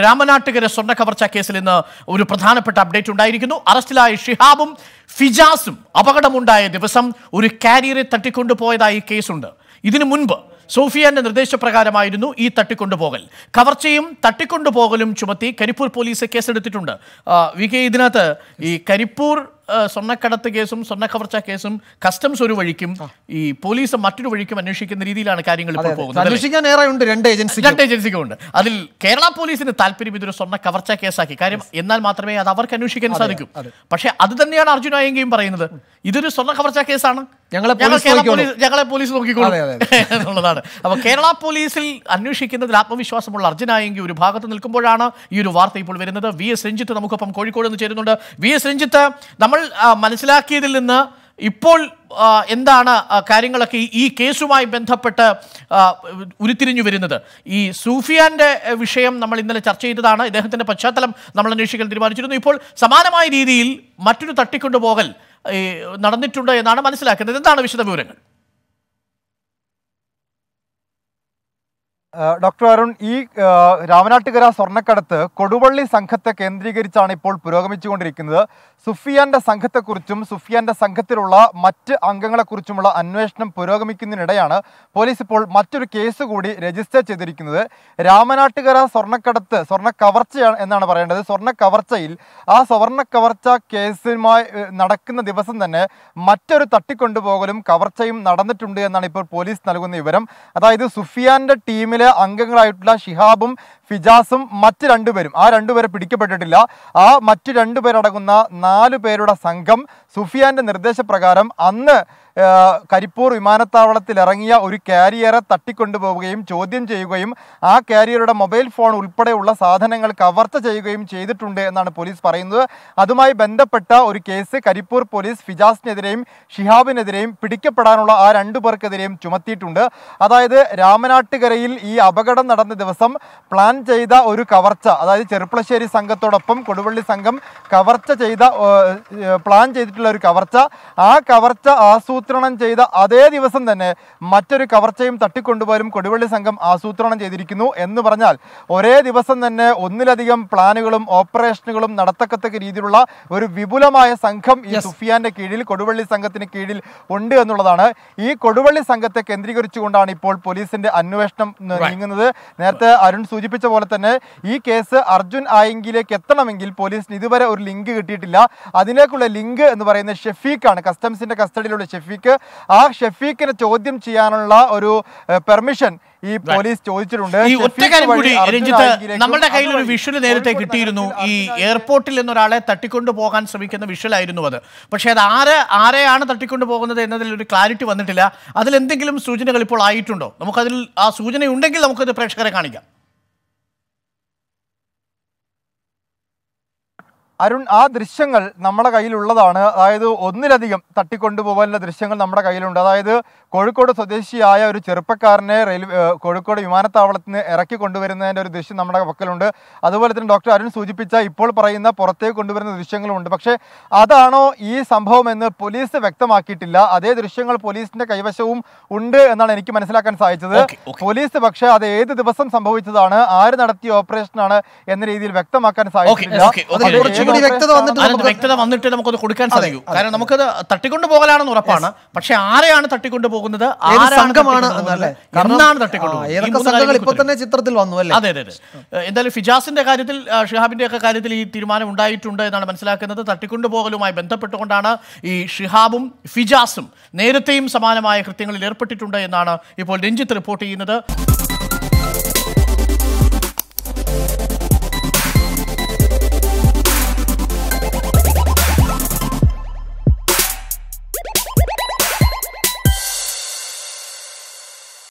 രാമനാട്ടുകര സ്വർണ്ണ കവർച്ച കേസിൽ ഇന്ന് ഒരു പ്രധാനപ്പെട്ട അപ്ഡേറ്റ് ഉണ്ടായിരിക്കുന്നു അറസ്റ്റിലായ ഷിഹാബും ഫിജാസും അപകടമുണ്ടായ ദിവസം ഒരു കാരിയറെ തട്ടിക്കൊണ്ടുപോയതായി കേസുണ്ട് ഇതിനു മുൻപ് സോഫിയാന്റെ നിർദ്ദേശപ്രകാരമായിരുന്നു ഈ തട്ടിക്കൊണ്ടുപോകൽ കവർച്ചയും തട്ടിക്കൊണ്ടുപോകലും ചുമത്തി കരിപ്പൂർ പോലീസ് കേസെടുത്തിട്ടുണ്ട് വി കെ ഇതിനകത്ത് ഈ കരിപ്പൂർ സ്വർണ്ണക്കടത്ത് കേസും സ്വർണ്ണ കവർച്ച കേസും കസ്റ്റംസ് ഒരു വഴിക്കും ഈ പോലീസ് മറ്റൊരു വഴിക്കും അന്വേഷിക്കുന്ന രീതിയിലാണ് കാര്യങ്ങൾ ഇപ്പോൾ പോകുന്നത് അന്വേഷിക്കാൻ ഏറെയുണ്ട് രണ്ട് ഏജൻസി രണ്ട് ഏജൻസികളുണ്ട് അതിൽ കേരള പോലീസിന് താല്പര്യം ഇതൊരു സ്വർണ്ണ കവർച്ച കേസാക്കി കാര്യം എന്നാൽ മാത്രമേ അത് അവർക്ക് അന്വേഷിക്കാൻ സാധിക്കൂ പക്ഷേ അത് തന്നെയാണ് അർജുന അയ്യങ്കയും പറയുന്നത് ഇതൊരു സ്വർണ്ണ കവർച്ച കേസാണ് ഞങ്ങളെ പോലീസ് നോക്കിക്കോളും എന്നുള്ളതാണ് അപ്പൊ കേരള പോലീസിൽ അന്വേഷിക്കുന്നതിൽ ആത്മവിശ്വാസമുള്ള അർജുനായെങ്കിൽ ഒരു ഭാഗത്ത് നിൽക്കുമ്പോഴാണ് ഈ ഒരു വാർത്ത ഇപ്പോൾ വരുന്നത് വി എസ് രഞ്ജിത്ത് നമുക്കൊപ്പം കോഴിക്കോട് നിന്ന് ചേരുന്നുണ്ട് വി എസ് രഞ്ജിത്ത് നമ്മൾ നമ്മൾ മനസ്സിലാക്കിയതിൽ നിന്ന് ഇപ്പോൾ എന്താണ് കാര്യങ്ങളൊക്കെ ഈ കേസുമായി ബന്ധപ്പെട്ട് ഉരുത്തിരിഞ്ഞു വരുന്നത് ഈ സൂഫിയാൻ്റെ വിഷയം നമ്മൾ ഇന്നലെ ചർച്ച ചെയ്തതാണ് ഇദ്ദേഹത്തിൻ്റെ പശ്ചാത്തലം നമ്മൾ അന്വേഷിക്കാൻ തീരുമാനിച്ചിരുന്നു ഇപ്പോൾ സമാനമായ രീതിയിൽ മറ്റൊരു തട്ടിക്കൊണ്ടുപോകൽ നടന്നിട്ടുണ്ട് എന്നാണ് മനസ്സിലാക്കുന്നത് എന്താണ് വിശദവിവരങ്ങൾ ഡോക്ടർ അരുൺ ഈ രാമനാട്ടുകര സ്വർണ്ണക്കടത്ത് കൊടുവള്ളി സംഘത്തെ കേന്ദ്രീകരിച്ചാണ് ഇപ്പോൾ പുരോഗമിച്ചുകൊണ്ടിരിക്കുന്നത് സുഫിയാന്റെ സംഘത്തെക്കുറിച്ചും സുഫിയാന്റെ സംഘത്തിലുള്ള മറ്റ് അംഗങ്ങളെക്കുറിച്ചുമുള്ള അന്വേഷണം പുരോഗമിക്കുന്നതിനിടെയാണ് പോലീസ് ഇപ്പോൾ മറ്റൊരു കേസ് കൂടി രജിസ്റ്റർ ചെയ്തിരിക്കുന്നത് രാമനാട്ടുകര സ്വർണ്ണക്കടത്ത് സ്വർണ്ണ കവർച്ചയാണ് എന്നാണ് പറയേണ്ടത് സ്വർണ്ണ കവർച്ചയിൽ ആ സ്വർണ്ണ കവർച്ച കേസുമായി നടക്കുന്ന ദിവസം തന്നെ മറ്റൊരു തട്ടിക്കൊണ്ടുപോകലും കവർച്ചയും നടന്നിട്ടുണ്ട് എന്നാണ് ഇപ്പോൾ പോലീസ് നൽകുന്ന വിവരം അതായത് സുഫിയാന്റെ ടീമിലെ അംഗങ്ങളായിട്ടുള്ള ഷിഹാബും ഫിജാസും മറ്റ് രണ്ടുപേരും ആ രണ്ടുപേരെ പിടിക്കപ്പെട്ടിട്ടില്ല ആ മറ്റ് രണ്ടുപേരടങ്ങുന്ന നാലു പേരുടെ സംഘം സുഫിയാന്റെ നിർദ്ദേശപ്രകാരം അന്ന് കരിപ്പൂർ വിമാനത്താവളത്തിൽ ഇറങ്ങിയ ഒരു കാരിയറെ തട്ടിക്കൊണ്ടുപോവുകയും ചോദ്യം ചെയ്യുകയും ആ കാരിയറുടെ മൊബൈൽ ഫോൺ ഉൾപ്പെടെയുള്ള സാധനങ്ങൾ കവർച്ച ചെയ്യുകയും ചെയ്തിട്ടുണ്ട് എന്നാണ് പോലീസ് പറയുന്നത് അതുമായി ബന്ധപ്പെട്ട ഒരു കേസ് കരിപ്പൂർ പോലീസ് ഫിജാസിനെതിരെയും ഷിഹാബിനെതിരെയും പിടിക്കപ്പെടാനുള്ള ആ രണ്ടു പേർക്കെതിരെയും ചുമത്തിയിട്ടുണ്ട് അതായത് രാമനാട്ടുകരയിൽ ഈ അപകടം നടന്ന ദിവസം പ്ലാൻ ചെയ്ത ഒരു കവർച്ച അതായത് ചെറുപ്പളശ്ശേരി സംഘത്തോടൊപ്പം കൊടുവള്ളി സംഘം കവർച്ച ചെയ്ത പ്ലാൻ ചെയ്തിട്ടുള്ള ഒരു കവർച്ച ആ കവർച്ച ആസൂത്രണം ചെയ്ത അതേ ദിവസം തന്നെ മറ്റൊരു കവർച്ചയും തട്ടിക്കൊണ്ടുപോലും കൊടുവള്ളി സംഘം ആസൂത്രണം ചെയ്തിരിക്കുന്നു എന്ന് പറഞ്ഞാൽ ഒരേ ദിവസം തന്നെ ഒന്നിലധികം പ്ലാനുകളും ഓപ്പറേഷനുകളും നടത്തക്കത്തക്ക രീതിയിലുള്ള ഒരു വിപുലമായ സംഘം ഈ സുഫിയാന്റെ കീഴിൽ കൊടുവള്ളി സംഘത്തിന് കീഴിൽ ഉണ്ട് എന്നുള്ളതാണ് ഈ കൊടുവള്ളി സംഘത്തെ കേന്ദ്രീകരിച്ചുകൊണ്ടാണ് ഇപ്പോൾ പോലീസിന്റെ അന്വേഷണം നീങ്ങുന്നത് നേരത്തെ അരുൺ സൂചിപ്പിച്ച പറഞ്ഞതുപോലെ തന്നെ ഈ കേസ് അർജുൻ ആയെങ്കിലേക്ക് എത്തണമെങ്കിൽ പോലീസിന് ഇതുവരെ ഒരു ലിങ്ക് കിട്ടിയിട്ടില്ല അതിലേക്കുള്ള ലിങ്ക് എന്ന് പറയുന്നത് ഷെഫീഖാണ് കസ്റ്റംസിൻ്റെ കസ്റ്റഡിയിലുള്ള ഷെഫീഖ് ആ ഷെഫീഖിനെ ചോദ്യം ചെയ്യാനുള്ള ഒരു പെർമിഷൻ ഈ പോലീസ് ചോദിച്ചിട്ടുണ്ട് ഈ ഒറ്റക്കാര്യം കൂടി രഞ്ജിത്ത് നമ്മുടെ കയ്യിൽ ഒരു വിഷ്വൽ നേരത്തെ കിട്ടിയിരുന്നു ഈ എയർപോർട്ടിൽ നിന്നൊരാളെ തട്ടിക്കൊണ്ടു പോകാൻ ശ്രമിക്കുന്ന ആയിരുന്നു അത് പക്ഷെ അത് ആരെ ആരെയാണ് തട്ടിക്കൊണ്ടു പോകുന്നത് എന്നതിൽ ഒരു ക്ലാരിറ്റി വന്നിട്ടില്ല അതിലെന്തെങ്കിലും എന്തെങ്കിലും സൂചനകൾ ഇപ്പോൾ ആയിട്ടുണ്ടോ നമുക്കതിൽ ആ സൂചനയുണ്ടെങ്കിൽ നമുക്കത് പ്രേക്ഷകരെ കാണിക്കാം അരുൺ ആ ദൃശ്യങ്ങൾ നമ്മുടെ കയ്യിലുള്ളതാണ് അതായത് ഒന്നിലധികം തട്ടിക്കൊണ്ടുപോകാനുള്ള ദൃശ്യങ്ങൾ നമ്മുടെ കയ്യിലുണ്ട് അതായത് കോഴിക്കോട് സ്വദേശിയായ ഒരു ചെറുപ്പക്കാരനെ റെയിൽവേ കോഴിക്കോട് വിമാനത്താവളത്തിൽ നിന്ന് ഇറക്കി കൊണ്ടുവരുന്നതിൻ്റെ ഒരു ദൃശ്യം നമ്മുടെ പക്കലുണ്ട് അതുപോലെ തന്നെ ഡോക്ടർ അരുൺ സൂചിപ്പിച്ച ഇപ്പോൾ പറയുന്ന പുറത്തേക്ക് കൊണ്ടുവരുന്ന ദൃശ്യങ്ങളുമുണ്ട് പക്ഷേ അതാണോ ഈ സംഭവമെന്ന് പോലീസ് വ്യക്തമാക്കിയിട്ടില്ല അതേ ദൃശ്യങ്ങൾ പോലീസിന്റെ കൈവശവും ഉണ്ട് എന്നാണ് എനിക്ക് മനസ്സിലാക്കാൻ സാധിച്ചത് പോലീസ് പക്ഷേ അത് ഏത് ദിവസം സംഭവിച്ചതാണ് ആര് നടത്തിയ ഓപ്പറേഷനാണ് എന്ന രീതിയിൽ വ്യക്തമാക്കാൻ സാധിച്ചില്ല വ്യക്തത വന്നിട്ട് വ്യക്തത വന്നിട്ട് നമുക്കത് കൊടുക്കാൻ സാധിക്കും കാരണം നമുക്കത് തട്ടിക്കൊണ്ടു പോകലാണെന്ന് ഉറപ്പാണ് പക്ഷെ ആരെയാണ് തട്ടിക്കൊണ്ടു പോകുന്നത് സംഘമാണ് തന്നെ ചിത്രത്തിൽ വന്നു അല്ലേ അതെ അതെ എന്തായാലും ഫിജാസിന്റെ കാര്യത്തിൽ ഷിഹാബിന്റെ ഒക്കെ കാര്യത്തിൽ ഈ തീരുമാനം ഉണ്ടായിട്ടുണ്ട് എന്നാണ് മനസ്സിലാക്കുന്നത് പോകലുമായി ബന്ധപ്പെട്ടുകൊണ്ടാണ് ഈ ഷിഹാബും ഫിജാസും നേരത്തെയും സമാനമായ കൃത്യങ്ങളിൽ ഏർപ്പെട്ടിട്ടുണ്ട് എന്നാണ് ഇപ്പോൾ രഞ്ജിത്ത് റിപ്പോർട്ട് ചെയ്യുന്നത്